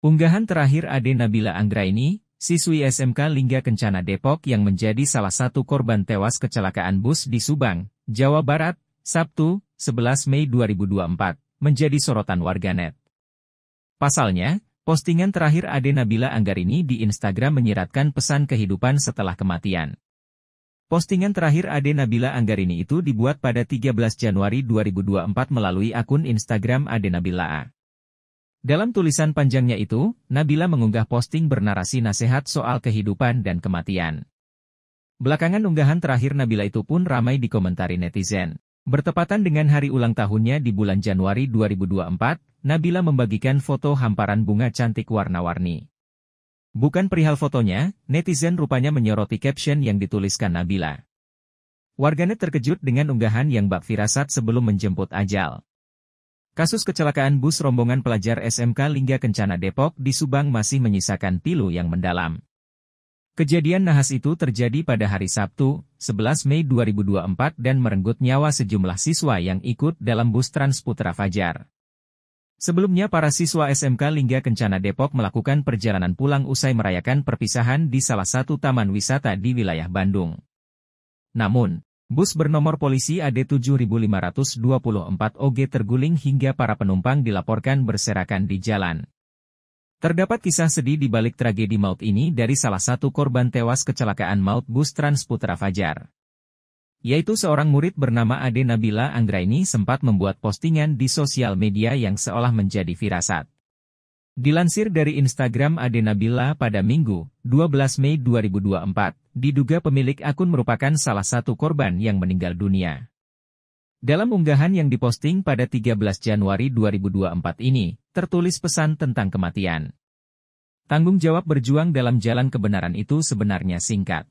Unggahan terakhir Ade Nabila Anggra ini, siswi SMK Lingga Kencana Depok yang menjadi salah satu korban tewas kecelakaan bus di Subang, Jawa Barat, Sabtu, 11 Mei 2024, menjadi sorotan warganet. Pasalnya, postingan terakhir Ade Nabila ini di Instagram menyiratkan pesan kehidupan setelah kematian. Postingan terakhir Ade Nabila ini itu dibuat pada 13 Januari 2024 melalui akun Instagram Ade Nabila A. Dalam tulisan panjangnya itu, Nabila mengunggah posting bernarasi nasihat soal kehidupan dan kematian. Belakangan unggahan terakhir Nabila itu pun ramai dikomentari netizen. Bertepatan dengan hari ulang tahunnya di bulan Januari 2024, Nabila membagikan foto hamparan bunga cantik warna-warni. Bukan perihal fotonya, netizen rupanya menyoroti caption yang dituliskan Nabila. Warganet terkejut dengan unggahan yang bak firasat sebelum menjemput ajal. Kasus kecelakaan bus rombongan pelajar SMK Lingga Kencana Depok di Subang masih menyisakan pilu yang mendalam. Kejadian nahas itu terjadi pada hari Sabtu, 11 Mei 2024 dan merenggut nyawa sejumlah siswa yang ikut dalam bus Transputra Fajar. Sebelumnya para siswa SMK Lingga Kencana Depok melakukan perjalanan pulang usai merayakan perpisahan di salah satu taman wisata di wilayah Bandung. Namun, Bus bernomor polisi AD7524 OG terguling hingga para penumpang dilaporkan berserakan di jalan. Terdapat kisah sedih di balik tragedi maut ini dari salah satu korban tewas kecelakaan maut bus Transputra Fajar. Yaitu seorang murid bernama Ade Nabila Anggraini sempat membuat postingan di sosial media yang seolah menjadi firasat. Dilansir dari Instagram Ade Nabila pada Minggu, 12 Mei 2024, diduga pemilik akun merupakan salah satu korban yang meninggal dunia. Dalam unggahan yang diposting pada 13 Januari 2024 ini, tertulis pesan tentang kematian. Tanggung jawab berjuang dalam jalan kebenaran itu sebenarnya singkat.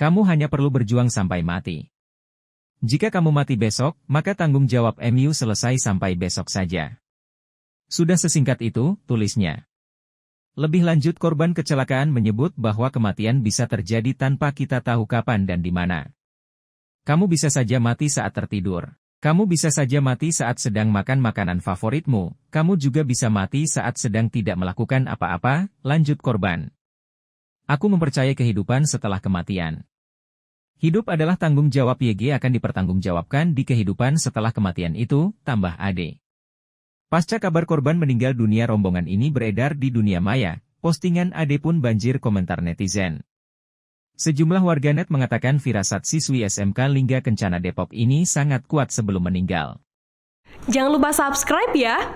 Kamu hanya perlu berjuang sampai mati. Jika kamu mati besok, maka tanggung jawab MU selesai sampai besok saja. Sudah sesingkat itu, tulisnya. Lebih lanjut korban kecelakaan menyebut bahwa kematian bisa terjadi tanpa kita tahu kapan dan di mana. Kamu bisa saja mati saat tertidur. Kamu bisa saja mati saat sedang makan makanan favoritmu. Kamu juga bisa mati saat sedang tidak melakukan apa-apa, lanjut korban. Aku mempercayai kehidupan setelah kematian. Hidup adalah tanggung jawab YG akan dipertanggungjawabkan di kehidupan setelah kematian itu, tambah Ade. Pasca kabar korban meninggal dunia rombongan ini beredar di dunia maya, postingan Ade pun banjir komentar netizen. Sejumlah warganet mengatakan firasat siswi SMK Lingga Kencana Depok ini sangat kuat sebelum meninggal. Jangan lupa subscribe ya!